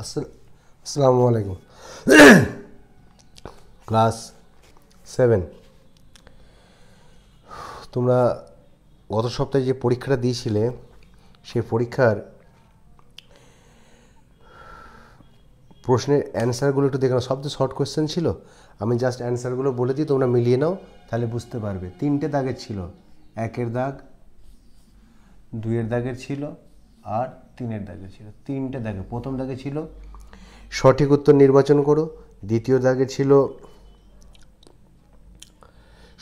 আসসালামু আলাইকুম class seven তোমরা গত সপ্তাহে যে পরীক্ষাটা দিয়েছিলে সেই পরীক্ষার প্রশ্নের অ্যান্সারগুলো একটু দেখে নাও সব তো শর্ট কোয়েশ্চেন ছিল আমি জাস্ট অ্যান্সারগুলো বলে দিই তোমরা মিলিয়ে নাও তাহলে বুঝতে পারবে তিনটে দাগের ছিল একের দাগ দুইয়ের দাগের ছিল আর তিনের দাগে ছিল তিনটে দাগে প্রথম দাগে ছিল সঠিক উত্তর নির্বাচন করো দ্বিতীয় দাগে ছিল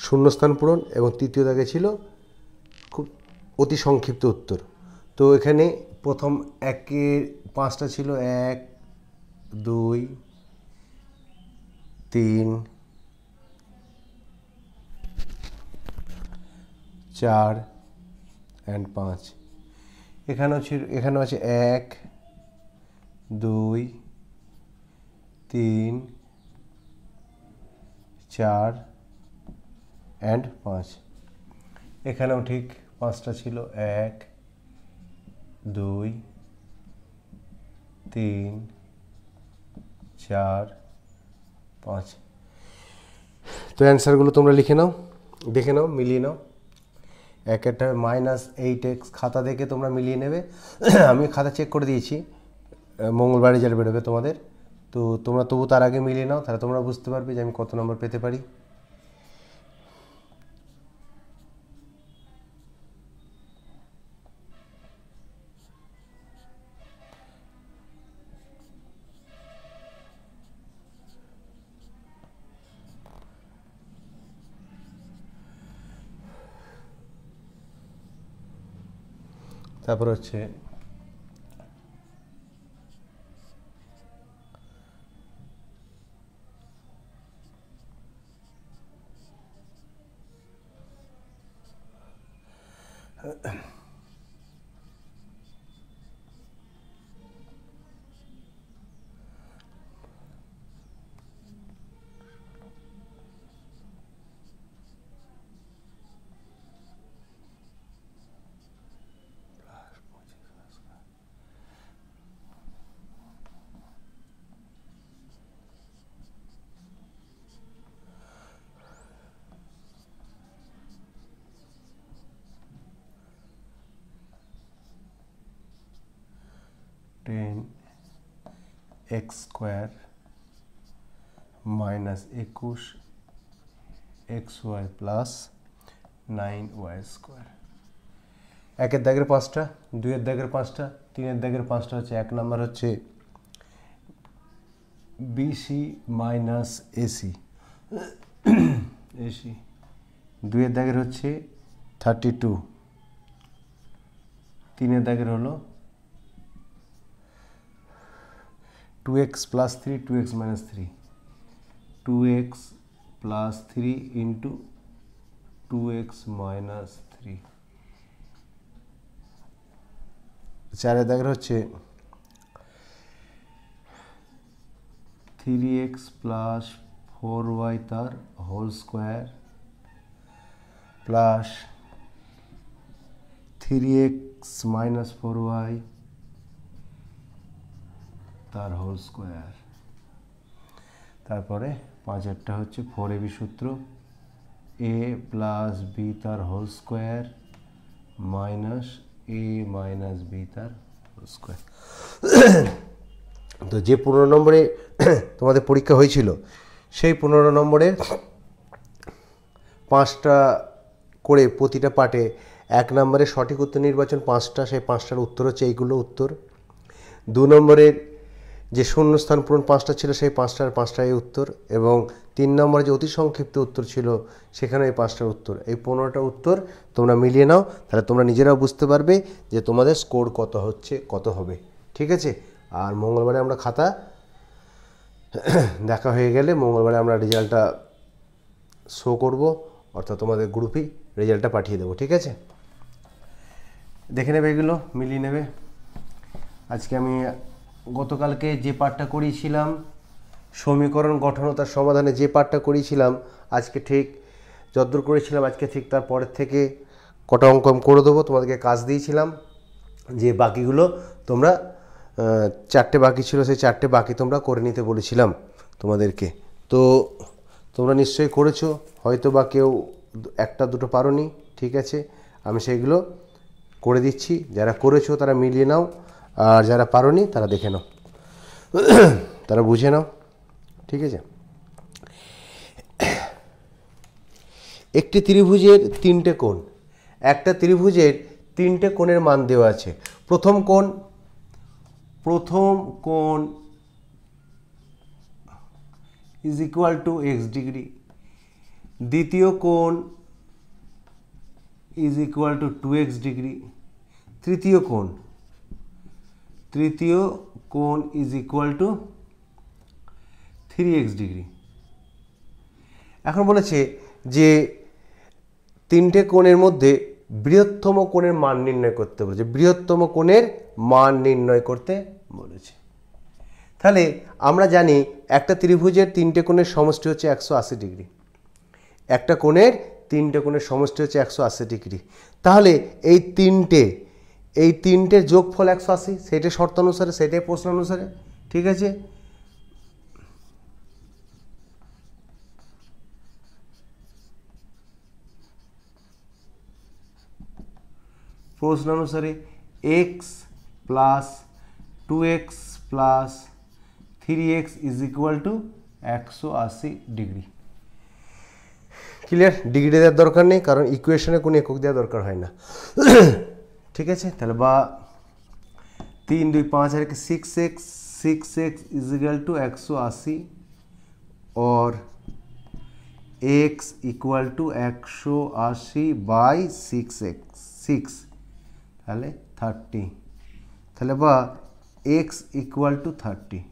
শূন্যস্থান পূরণ এবং তৃতীয় দাগে ছিল খুব অতি সংক্ষিপ্ত উত্তর তো এখানে প্রথম একের পাঁচটা ছিল এক দুই তিন চার অ্যান্ড পাঁচ এখানেও ছিল এখানেও আছে এক দুই তিন চার অ্যান্ড পাঁচ এখানেও ঠিক পাঁচটা ছিল এক দুই তিন চার পাঁচ তো অ্যান্সারগুলো তোমরা লিখে নাও দেখে নাও মিলিয়ে নাও এক একটা মাইনাস এইট এক্স খাতা দেখে তোমরা মিলিয়ে নেবে আমি খাতা চেক করে দিয়েছি মঙ্গলবার রেজাল্ট বেরোবে তোমাদের তো তোমরা তবু তার আগে মিলিয়ে নাও তাহলে তোমরা বুঝতে পারবে যে আমি কত নম্বর পেতে পারি তারপর হচ্ছে এক্স স্কোয়ার মাইনাস একুশ X Y plus nine Y square একের দাগের পাঁচটা দুইয়ের দাগের পাঁচটা তিনের দাগের পাঁচটা হচ্ছে এক নম্বর হচ্ছে বিসি মাইনাস এসি এসি দুইয়ের দাগের হচ্ছে থার্টি টু তিনের দাগের হলো two x plus three two x minus three two x plus three into two x minus three चार दिखे three x plus four y तर whole square plus three x minus four y তার whole square তারপরে পাঁচেরটা হচ্ছে four a b সূত্র a plus b তার whole square minus a minus b তার হোল স্কোয়ার তো যে পনেরো নম্বরে তোমাদের পরীক্ষা হয়েছিল সেই পনেরো নম্বরে পাঁচটা করে প্রতিটা পার্টে এক নম্বরে সঠিক উত্তর নির্বাচন পাঁচটা সেই পাঁচটার উত্তর হচ্ছে এইগুলো উত্তর দু নম্বরের যে শূন্যস্থান পূরণ পাঁচটা ছিল সেই পাঁচটার পাঁচটাই উত্তর এবং তিন নম্বরে যে অতি সংক্ষিপ্ত উত্তর ছিল সেখানে এই পাঁচটার উত্তর এই পনেরোটা উত্তর তোমরা মিলিয়ে নাও তাহলে তোমরা নিজেরাও বুঝতে পারবে যে তোমাদের স্কোর কত হচ্ছে কত হবে ঠিক আছে আর মঙ্গলবারে আমরা খাতা দেখা হয়ে গেলে মঙ্গলবারে আমরা রেজাল্টটা শো করব অর্থাৎ তোমাদের গ্রুপই রেজাল্টটা পাঠিয়ে দেবো ঠিক আছে দেখে নেবে এগুলো মিলিয়ে নেবে আজকে আমি গতকালকে যে পাঠটা করিয়েছিলাম সমীকরণ গঠনতার সমাধানে যে পাঠটা করিয়েছিলাম আজকে ঠিক যদ্দূর করেছিলাম আজকে ঠিক তার পরের থেকে কটা অঙ্ক আমি করে দেবো তোমাদেরকে কাজ দিয়েছিলাম যে বাকিগুলো তোমরা চারটে বাকি ছিল সেই চারটে বাকি তোমরা করে নিতে বলেছিলাম তোমাদেরকে তো তোমরা নিশ্চয়ই করেছো হয়তো বা কেউ একটা দুটো পারো ঠিক আছে আমি সেইগুলো করে দিচ্ছি যারা করেছো তারা মিলিয়ে নাও আর যারা পারোনি তারা দেখে নাও তারা বুঝে নাও ঠিক আছে একটি ত্রিভুজের তিনটে কোণ একটা ত্রিভুজের তিনটে কোণের মান দেওয়া আছে প্রথম কোণ প্রথম কোণ is equal to x degree দ্বিতীয় কোণ is equal to two x degree তৃতীয় কোণ তৃতীয় কোণ is equal to three x degree এখন বলেছে যে তিনটে কোণের মধ্যে বৃহত্তম কোণের মান নির্ণয় করতে বলেছে বৃহত্তম কোণের মান নির্ণয় করতে বলেছে তাহলে আমরা জানি একটা ত্রিভুজের তিনটে কোণের সমষ্টি হচ্ছে একশো আশি ডিগ্রি একটা কোণের তিনটে কোণের সমষ্টি হচ্ছে একশো আশি ডিগ্রি তাহলে এই তিনটে এই তিনটে যোগফল একশো আশি সেটাই শর্ত অনুসারে সেটাই প্রশ্ন অনুসারে ঠিক আছে প্রশ্ন অনুসারে x plus two x plus three x is equal to একশো আশি ডিগ্রি ক্লিয়ার ডিগ্রি দেওয়ার দরকার নেই কারণ ইকুয়েশনে কোনো একক দেওয়ার দরকার হয় না ठीक है तेल तीन दु पाँच एक six x six x is equal to एक सौ आशी और एक्स इक्वल टू एक सौ आशी सिक्स एक्स सिक्स तेल थार्टी तेल बा एक्स इक्वल टू थार्टी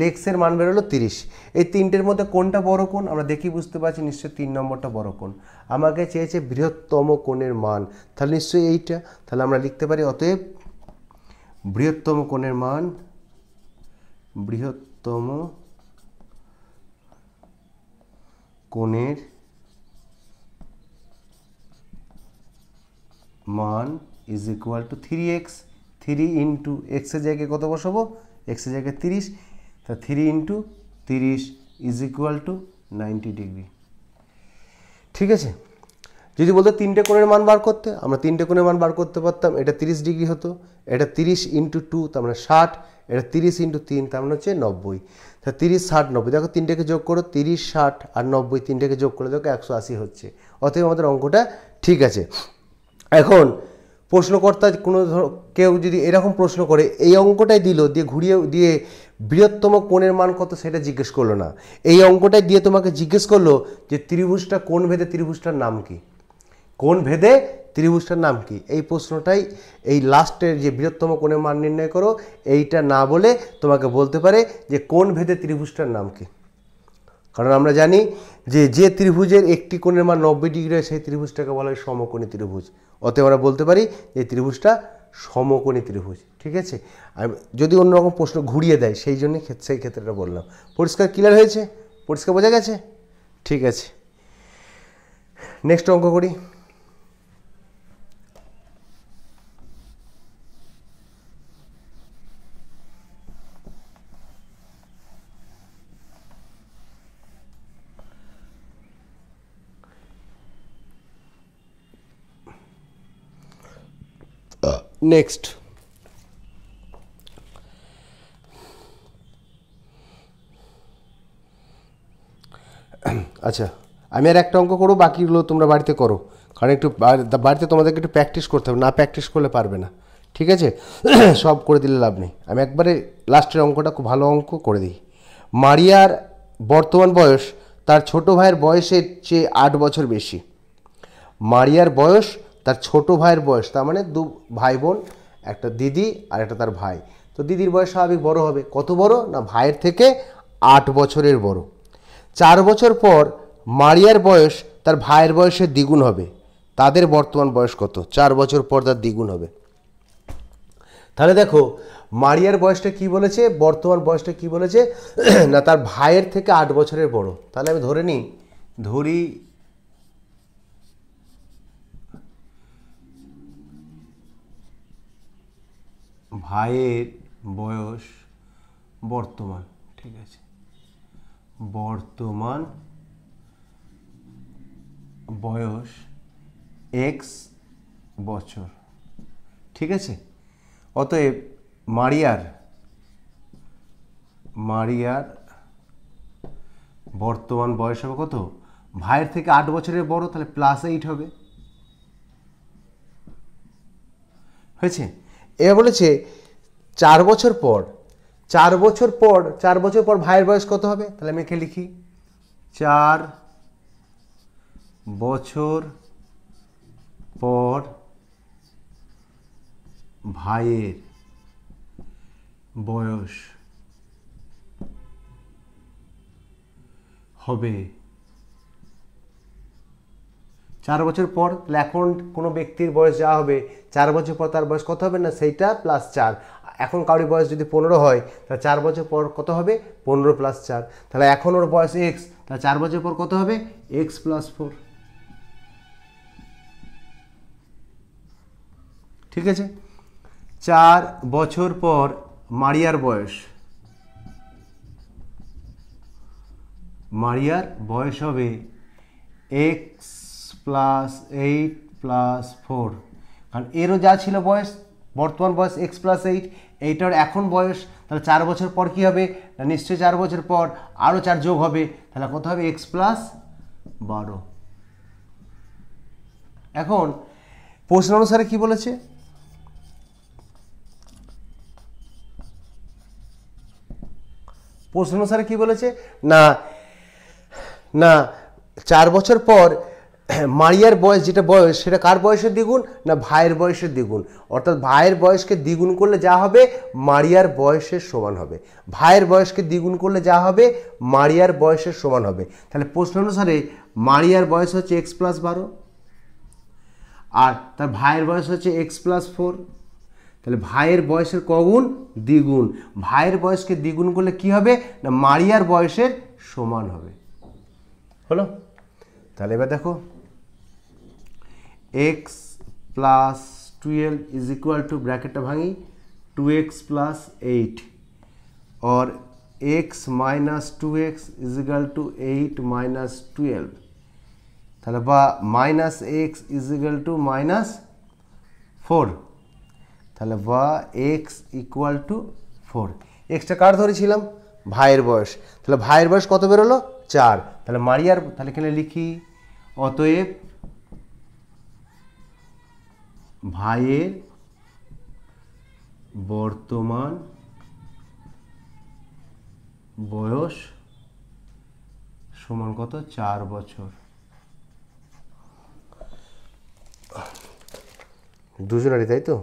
লেক্সের মান বেরোলো তিরিশ এই তিনটের মধ্যে কোনটা বড় কোন আমরা দেখি বুঝতে পারছি নিশ্চয়ই তিন নম্বরটা বড় কোন আমাকে চেয়েছে বৃহত্তম কোণের মান তাহলে নিশ্চয়ই এইটা তাহলে আমরা লিখতে পারি অতএব বৃহত্তম কোণের মান বৃহত্তম কোণের মান is equal to three x three into এক্সের জায়গায় কত বসাবো এক্সের জায়গায় তিরিশ তা থ্রি ইন্টু তিরিশ is equal to ninety degree ঠিক আছে যদি বলতো তিনটে কোণের মান বার করতে আমরা তিনটে কোণের মান বার করতে পারতাম এটা তিরিশ ডিগ্রি হতো এটা তিরিশ ইন্টু টু তার মানে ষাট এটা তিরিশ ইন্টু তিন তার মানে হচ্ছে নব্বই তা তিরিশ ষাট নব্বই দেখো তিনটেকে যোগ করো তিরিশ ষাট আর নব্বই তিনটেকে যোগ করে দেখো একশো আশি হচ্ছে অতএব আমাদের অঙ্কটা ঠিক আছে এখন প্রশ্নকর্তা কোনো ধর কেউ যদি এরকম প্রশ্ন করে এই অঙ্কটাই দিল দিয়ে ঘুরিয়ে দিয়ে বৃহত্তম কোণের মান কত সেটা জিজ্ঞেস করলো না এই অঙ্কটাই দিয়ে তোমাকে জিজ্ঞেস করলো যে ত্রিভুজটা কোন ভেদে ত্রিভুজটার নাম কি কোন ভেদে ত্রিভুজটার নাম কি এই প্রশ্নটাই এই লাস্টের যে বৃহত্তম কোণের মান নির্ণয় করো এইটা না বলে তোমাকে বলতে পারে যে কোন ভেদে ত্রিভুজটার নাম কি কারণ আমরা জানি যে যে ত্রিভুজের একটি কোণের মান নব্বই ডিগ্রি হয় সেই ত্রিভুজটাকে বলা হয় সমকোণী ত্রিভুজ অতএব আমরা বলতে পারি যে ত্রিভুজটা সমকোণী ত্রিভুজ ঠিক আছে আর যদি অন্যরকম প্রশ্ন ঘুরিয়ে দেয় সেই জন্যই সেই ক্ষেত্রেটা বললাম পরিষ্কার ক্লিয়ার হয়েছে পরিষ্কার বোঝা গেছে ঠিক আছে নেক্সট অঙ্ক করি next আচ্ছা আমি আর একটা অঙ্ক করো বাকিগুলো তোমরা বাড়িতে করো কারণ একটু বাড়িতে তোমাদেরকে একটু প্র্যাকটিস করতে হবে না প্র্যাকটিস করলে পারবে না ঠিক আছে সব করে দিলে লাভ নেই আমি একবারে লাস্টের অঙ্কটা খুব ভালো অঙ্ক করে দিই মারিয়ার বর্তমান বয়স তার ছোট ভাইয়ের বয়সের চেয়ে আট বছর বেশি মারিয়ার বয়স তার ছোট ভাইয়ের বয়স তার মানে দু ভাই বোন একটা দিদি আর একটা তার ভাই তো দিদির বয়স স্বাভাবিক বড় হবে কত বড় না ভাইয়ের থেকে আট বছরের বড় চার বছর পর মারিয়ার বয়স তার ভাইয়ের বয়সের দ্বিগুণ হবে তাদের বর্তমান বয়স কত চার বছর পর তার দ্বিগুণ হবে তাহলে দেখো মারিয়ার বয়সটা কি বলেছে বর্তমান বয়সটা কি বলেছে না তার ভাইয়ের থেকে আট বছরের বড় তাহলে আমি ধরে নিই ধরি ভাইয়ের বয়স বর্তমান ঠিক আছে বর্তমান বয়স এক্স বছর ঠিক আছে অতএব মারিয়ার মারিয়ার বর্তমান বয়স হবে কত ভাইয়ের থেকে আট বছরের বড় তাহলে প্লাস এইট হবে হয়েছে এবার বলেছে চার বছর পর চার বছর পর চার বছর পর ভাইয়ের বয়স কত হবে তাহলে আমি এখানে লিখি চার বছর পর ভাইয়ের বয়স হবে চার বছর পর এখন কোনো ব্যক্তির বয়স যা হবে চার বছর পর তার বয়স কত হবে না সেইটা প্লাস চার এখন কারোর বয়স যদি পনেরো হয় তাহলে চার বছর পর কত হবে পনেরো প্লাস চার তাহলে এখন ওর বয়স এক্স তাহলে চার বছর পর কত হবে এক্স প্লাস ফোর ঠিক আছে চার বছর পর মারিয়ার বয়স মারিয়ার বয়স হবে x plus eight plus four কারণ এরও যা ছিল বয়স বর্তমান বয়স এক্স প্লাস এইট এইটার এখন বয়স তাহলে চার বছর পর কি হবে না নিশ্চয়ই চার বছর পর আরও চার যোগ হবে তাহলে কত হবে এক্স প্লাস বারো এখন প্রশ্ন অনুসারে কি বলেছে প্রশ্ন অনুসারে কি বলেছে না না চার বছর পর মারিয়ার বয়স যেটা বয়স সেটা কার বয়সের দ্বিগুণ না ভাইয়ের বয়সের দ্বিগুণ অর্থাৎ ভাইয়ের বয়সকে দ্বিগুণ করলে যা হবে মারিয়ার বয়সের সমান হবে ভাইয়ের বয়সকে দ্বিগুণ করলে যা হবে মারিয়ার বয়সের সমান হবে তাহলে প্রশ্ন অনুসারে মারিয়ার বয়স হচ্ছে এক্স প্লাস বারো আর তার ভাইয়ের বয়স হচ্ছে এক্স প্লাস ফোর তাহলে ভাইয়ের বয়সের কগুণ দ্বিগুণ ভাইয়ের বয়সকে দ্বিগুণ করলে কি হবে না মারিয়ার বয়সের সমান হবে হলো তাহলে এবার দেখো x plus twelve is equal ব্র্যাকেটটা ভাঙি two x plus eight or x minus two x is equal to eight minus twelve তাহলে বা minus x is equal to minus four তাহলে বা এক্স ইকুয়াল টু ফোর এক্সটা কার ধরেছিলাম ভাইয়ের বয়স তাহলে ভাইয়ের বয়স কত বেরোলো চার তাহলে মারিয়ার তাহলে এখানে লিখি অতএব ভাইয়ের বর্তমান বয়স সমান কত চার বছর দুজনারই তাই তো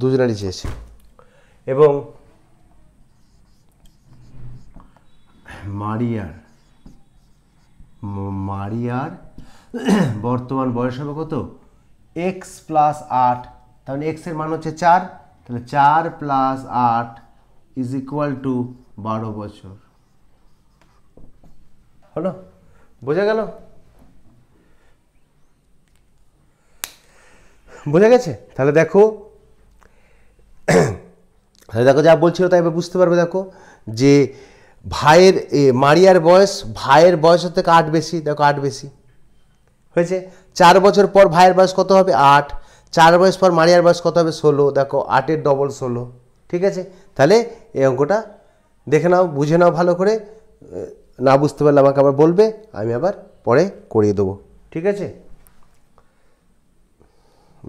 দুজনারই চেয়েছে এবং মারিয়ার মারিয়ার বর্তমান বয়স হবে কত এক্স প্লাস আট তাহলে এক্সের মান হচ্ছে চার তাহলে চার প্লাস আট ইজ ইকুয়াল টু বারো বছর হলো বোঝা গেল বোঝা গেছে তাহলে দেখো তাহলে দেখো যা বলছিল তাই বুঝতে পারবে দেখো যে ভাইয়ের মারিয়ার বয়স ভাইয়ের বয়সের থেকে আট বেশি দেখো আট বেশি হয়েছে চার বছর পর ভাইয়ের বয়স কত হবে আট চার বয়স পর মারিয়ার বয়স কত হবে ষোলো দেখো আটের ডবল ষোলো ঠিক আছে তাহলে এই অঙ্কটা দেখে নাও বুঝে নাও ভালো করে না বুঝতে পারলে আমাকে আবার বলবে আমি আবার পরে করিয়ে দেবো ঠিক আছে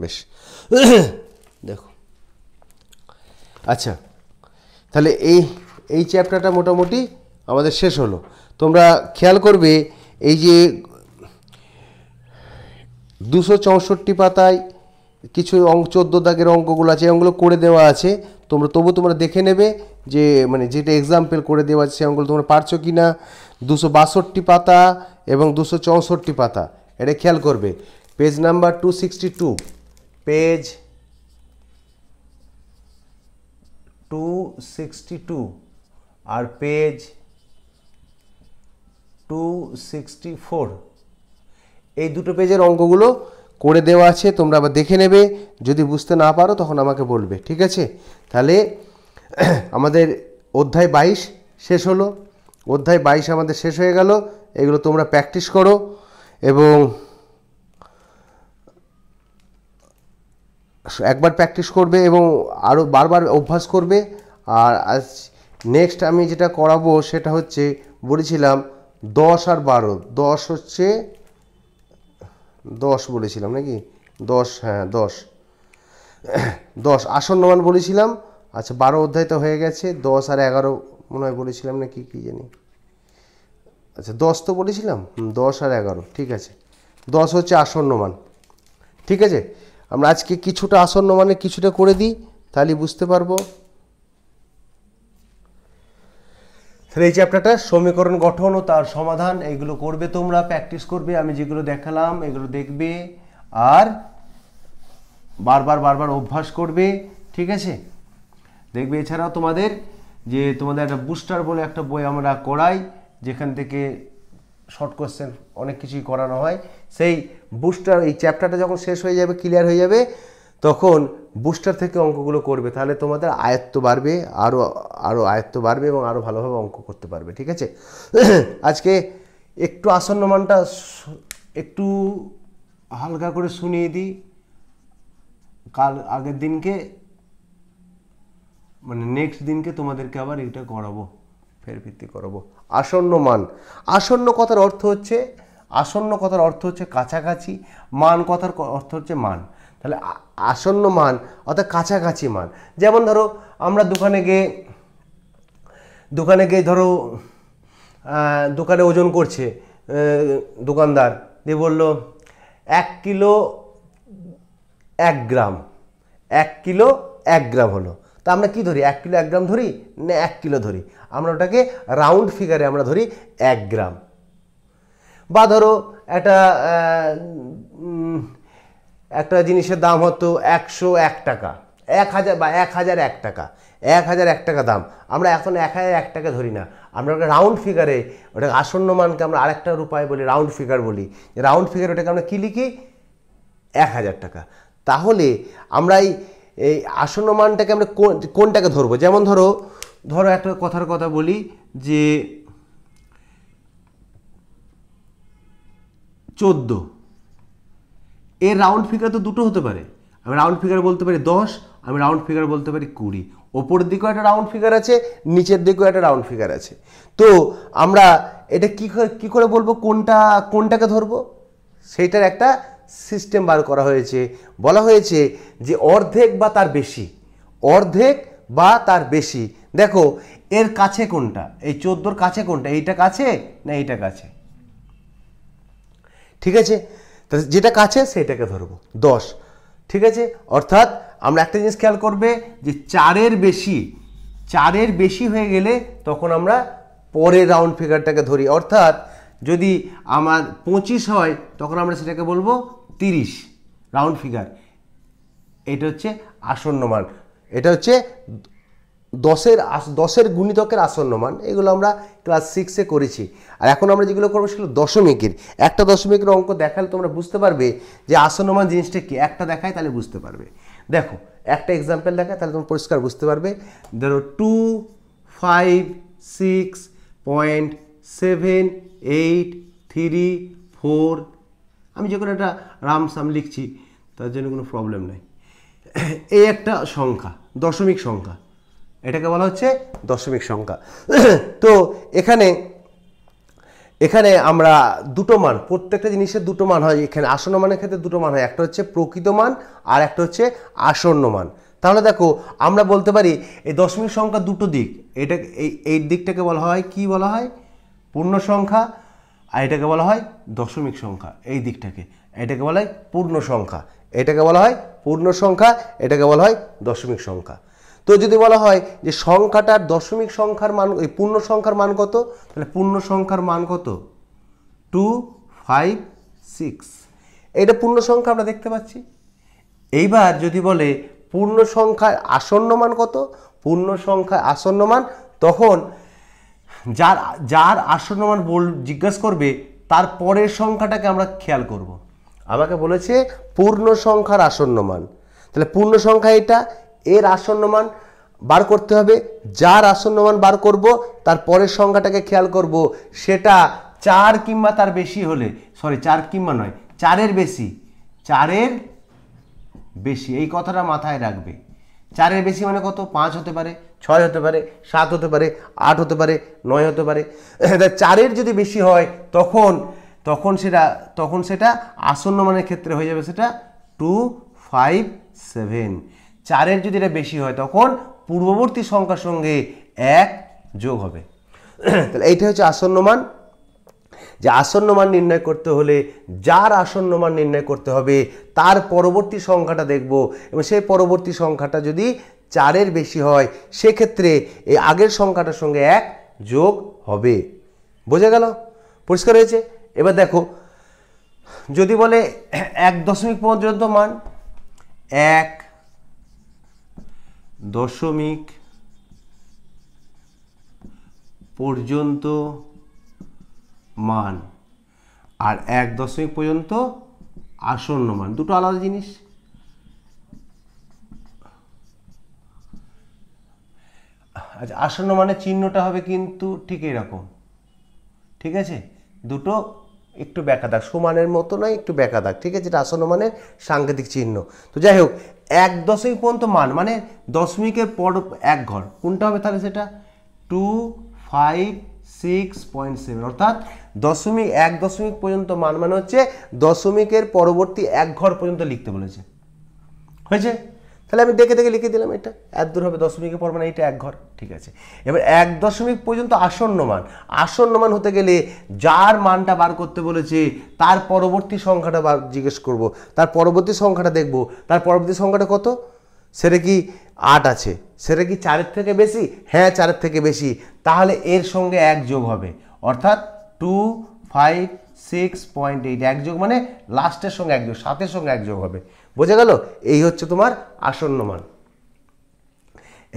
বেশ দেখো আচ্ছা তাহলে এই এই চ্যাপ্টারটা মোটামুটি আমাদের শেষ হলো তোমরা খেয়াল করবে এই যে দুশো চৌষট্টি পাতায় কিছু অঙ্ক চোদ্দো দাগের অঙ্কগুলো আছে অঙ্কগুলো করে দেওয়া আছে তোমরা তবু তোমরা দেখে নেবে যে মানে যেটা এক্সাম্পল করে দেওয়া আছে সেই অঙ্কগুলো তোমরা পারছো কি না দুশো বাষট্টি পাতা এবং দুশো চৌষট্টি পাতা এটা খেয়াল করবে page number two sixty two page 262 আর পেজ টু সিক্সটি ফোর এই দুটো পেজের অঙ্কগুলো করে দেওয়া আছে তোমরা আবার দেখে নেবে যদি বুঝতে না পারো তখন আমাকে বলবে ঠিক আছে তাহলে আমাদের অধ্যায় বাইশ শেষ হলো অধ্যায় বাইশ আমাদের শেষ হয়ে গেল এগুলো তোমরা প্র্যাকটিস করো এবং একবার প্র্যাকটিস করবে এবং আরও বারবার অভ্যাস করবে আর আজ নেক্সট আমি যেটা করাবো সেটা হচ্ছে বলেছিলাম দশ আর বারো দশ হচ্ছে দশ বলেছিলাম নাকি দশ হ্যাঁ দশ দশ আসন্ন মান বলেছিলাম আচ্ছা বারো অধ্যায় তো হয়ে গেছে দশ আর এগারো মনে হয় বলেছিলাম না কি কী জানি আচ্ছা দশ তো বলেছিলাম দশ আর এগারো ঠিক আছে দশ হচ্ছে আসন্ন মান ঠিক আছে আমরা আজকে কিছুটা আসন্ন মানে কিছুটা করে দিই তাহলে বুঝতে পারবো তাহলে এই চ্যাপ্টারটা সমীকরণ গঠন ও তার সমাধান এগুলো করবে তোমরা প্র্যাকটিস করবে আমি যেগুলো দেখালাম এগুলো দেখবে আর বারবার বারবার অভ্যাস করবে ঠিক আছে দেখবে এছাড়াও তোমাদের যে তোমাদের একটা বুস্টার বলে একটা বই আমরা করাই যেখান থেকে শর্ট কোয়েশ্চেন অনেক কিছুই করানো হয় সেই বুস্টার এই চ্যাপ্টারটা যখন শেষ হয়ে যাবে ক্লিয়ার হয়ে যাবে তখন বুস্টার থেকে অঙ্কগুলো করবে তাহলে তোমাদের আয়ত্ত বাড়বে আরও আরও আয়ত্ত বাড়বে এবং আরও ভালোভাবে অঙ্ক করতে পারবে ঠিক আছে আজকে একটু আসন্ন মানটা একটু হালকা করে শুনিয়ে দিই কাল আগের দিনকে মানে নেক্সট দিনকে তোমাদেরকে আবার এটা করাবো ফের ভিত্তি করাবো আসন্ন মান আসন্ন কথার অর্থ হচ্ছে আসন্ন কথার অর্থ হচ্ছে কাছাকাছি মান কথার অর্থ হচ্ছে মান তাহলে আসন্ন মান অর্থাৎ কাছাকাছি মান যেমন ধরো আমরা দোকানে গিয়ে দোকানে গিয়ে ধরো দোকানে ওজন করছে দোকানদার দিয়ে বলল এক কিলো এক গ্রাম এক কিলো এক গ্রাম হলো তা আমরা কি ধরি এক কিলো এক গ্রাম ধরি না এক কিলো ধরি আমরা ওটাকে রাউন্ড ফিগারে আমরা ধরি এক গ্রাম বা ধরো একটা একটা জিনিসের দাম হতো একশো এক টাকা এক হাজার বা এক হাজার এক টাকা এক হাজার এক টাকা দাম আমরা এখন এক হাজার এক টাকা ধরি না আমরা ওটা রাউন্ড ফিগারে ওটা আসন্ন মানকে আমরা আরেকটা উপায় বলি রাউন্ড ফিগার বলি রাউন্ড ফিগার ওটাকে আমরা কী লিখি এক হাজার টাকা তাহলে আমরা এই এই আসন্ন মানটাকে আমরা কোন কোনটাকে ধরবো যেমন ধরো ধরো একটা কথার কথা বলি যে চোদ্দো এর রাউন্ড ফিগার তো দুটো হতে পারে আমি রাউন্ড ফিগার বলতে পারি দশ আমি রাউন্ড ফিগার বলতে পারি কুড়ি ওপরের দিকেও একটা রাউন্ড ফিগার আছে নিচের দিকেও একটা রাউন্ড ফিগার আছে তো আমরা এটা কী কী করে বলবো কোনটা কোনটাকে ধরবো সেইটার একটা সিস্টেম বার করা হয়েছে বলা হয়েছে যে অর্ধেক বা তার বেশি অর্ধেক বা তার বেশি দেখো এর কাছে কোনটা এই চোদ্দোর কাছে কোনটা এইটা কাছে না এইটা কাছে ঠিক আছে যেটা কাছে সেটাকে ধরবো দশ ঠিক আছে অর্থাৎ আমরা একটা জিনিস খেয়াল করবে যে চারের বেশি চারের বেশি হয়ে গেলে তখন আমরা পরের রাউন্ড ফিগারটাকে ধরি অর্থাৎ যদি আমার পঁচিশ হয় তখন আমরা সেটাকে বলবো তিরিশ রাউন্ড ফিগার এটা হচ্ছে আসন্ন মান এটা হচ্ছে দশের দশের গুণিতকের আসন্ন মান এগুলো আমরা ক্লাস সিক্সে করেছি আর এখন আমরা যেগুলো করবো সেগুলো দশমিকের একটা দশমিকের অঙ্ক দেখালে তোমরা বুঝতে পারবে যে আসন্ন মান জিনিসটা কী একটা দেখায় তাহলে বুঝতে পারবে দেখো একটা এক্সাম্পল দেখায় তাহলে তোমরা পরিষ্কার বুঝতে পারবে ধরো two five six point seven eight three four আমি যখন একটা রামসাম লিখছি তার জন্য কোনো প্রবলেম নেই এই একটা সংখ্যা দশমিক সংখ্যা এটাকে বলা হচ্ছে দশমিক সংখ্যা তো এখানে এখানে আমরা দুটো মান প্রত্যেকটা জিনিসের দুটো মান হয় এখানে আসন্ন মানের ক্ষেত্রে দুটো মান হয় একটা হচ্ছে প্রকৃত মান আর একটা হচ্ছে আসন্ন মান তাহলে দেখো আমরা বলতে পারি এই দশমিক সংখ্যা দুটো দিক এটা এই এই দিকটাকে বলা হয় কি বলা হয় পূর্ণ সংখ্যা আর এটাকে বলা হয় দশমিক সংখ্যা এই দিকটাকে এটাকে বলা হয় পূর্ণ সংখ্যা এটাকে বলা হয় পূর্ণ সংখ্যা এটাকে বলা হয় দশমিক সংখ্যা তো যদি বলা হয় যে সংখ্যাটার দশমিক সংখ্যার মান এই পূর্ণ সংখ্যার মান কত তাহলে পূর্ণ সংখ্যার মান কত টু ফাইভ সিক্স এটা পূর্ণ সংখ্যা আমরা দেখতে পাচ্ছি এইবার যদি বলে পূর্ণ সংখ্যার আসন্ন মান কত পূর্ণ সংখ্যার আসন্ন মান তখন যার যার আসন্ন মান বল জিজ্ঞাসা করবে তার পরের সংখ্যাটাকে আমরা খেয়াল করব। আমাকে বলেছে পূর্ণ সংখ্যার আসন্ন মান তাহলে পূর্ণ সংখ্যা এটা এর আসন্ন মান বার করতে হবে যার আসন্ন মান বার করব তার পরের সংখ্যাটাকে খেয়াল করব সেটা চার কিংবা তার বেশি হলে সরি চার কিংবা নয় চারের বেশি চারের বেশি এই কথাটা মাথায় রাখবে চারের বেশি মানে কত পাঁচ হতে পারে ছয় হতে পারে সাত হতে পারে আট হতে পারে নয় হতে পারে চারের যদি বেশি হয় তখন তখন সেটা তখন সেটা আসন্ন মানের ক্ষেত্রে হয়ে যাবে সেটা টু ফাইভ সেভেন চারের যদি এটা বেশি হয় তখন পূর্ববর্তী সংখ্যার সঙ্গে এক যোগ হবে তাহলে এইটা হচ্ছে আসন্ন মান যে আসন্ন মান নির্ণয় করতে হলে যার আসন্ন মান নির্ণয় করতে হবে তার পরবর্তী সংখ্যাটা দেখব এবং সেই পরবর্তী সংখ্যাটা যদি চারের বেশি হয় সেক্ষেত্রে এই আগের সংখ্যাটার সঙ্গে এক যোগ হবে বোঝা গেল পরিষ্কার হয়েছে এবার দেখো যদি বলে এক দশমিক পর্যন্ত মান এক দশমিক পর্যন্ত মান আর এক দশমিক পর্যন্ত আসন্ন মান দুটো আলাদা জিনিস আচ্ছা আসন্ন মানে চিহ্নটা হবে কিন্তু ঠিক এরকম ঠিক আছে দুটো একটু ব্যাকা দাগ সমানের মতো নয় একটু ব্যাকা দাগ ঠিক আছে এটা আসন্ন মানে সাংকেতিক চিহ্ন তো যাই হোক এক দশমিক পর্যন্ত মান মানে দশমিকের পর এক ঘর কোনটা হবে তাহলে সেটা two five six point seven অর্থাৎ দশমিক এক দশমিক পর্যন্ত মান মানে হচ্ছে দশমিকের পরবর্তী এক ঘর পর্যন্ত লিখতে বলেছে হয়েছে তাহলে আমি দেখে দেখে লিখে দিলাম এটা এত দূর হবে দশমিকের পর মানে এটা এক ঘর ঠিক আছে এবার এক দশমিক পর্যন্ত আসন্ন মান আসন্ন মান হতে গেলে যার মানটা বার করতে বলেছে তার পরবর্তী সংখ্যাটা বার জিজ্ঞেস করব তার পরবর্তী সংখ্যাটা দেখব তার পরবর্তী সংখ্যাটা কত সেটা কি আট আছে সেটা কি চারের থেকে বেশি হ্যাঁ চারের থেকে বেশি তাহলে এর সঙ্গে এক যোগ হবে অর্থাৎ two five six point eight এক যোগ মানে লাস্টের সঙ্গে এক যোগ সাতের সঙ্গে এক যোগ হবে বোঝা গেল এই হচ্ছে তোমার আসন্ন মান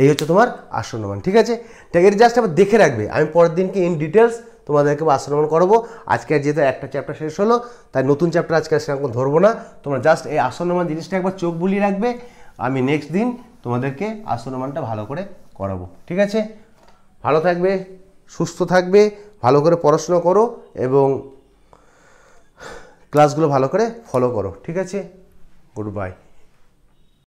এই হচ্ছে তোমার আসন্ন মান ঠিক আছে এটা জাস্ট আবার দেখে রাখবে আমি পরের দিনকে ইন ডিটেলস তোমাদেরকে মান করবো আজকে যেহেতু একটা চ্যাপ্টার শেষ হলো তাই নতুন চ্যাপ্টার আজকে সেরকম ধরবো না তোমরা জাস্ট এই আসন্নমান জিনিসটা একবার চোখ বুলিয়ে রাখবে আমি নেক্সট দিন তোমাদেরকে আসন্নমানটা ভালো করে করাবো ঠিক আছে ভালো থাকবে সুস্থ থাকবে ভালো করে পড়াশুনো করো এবং ক্লাসগুলো ভালো করে ফলো করো ঠিক আছে Goodbye.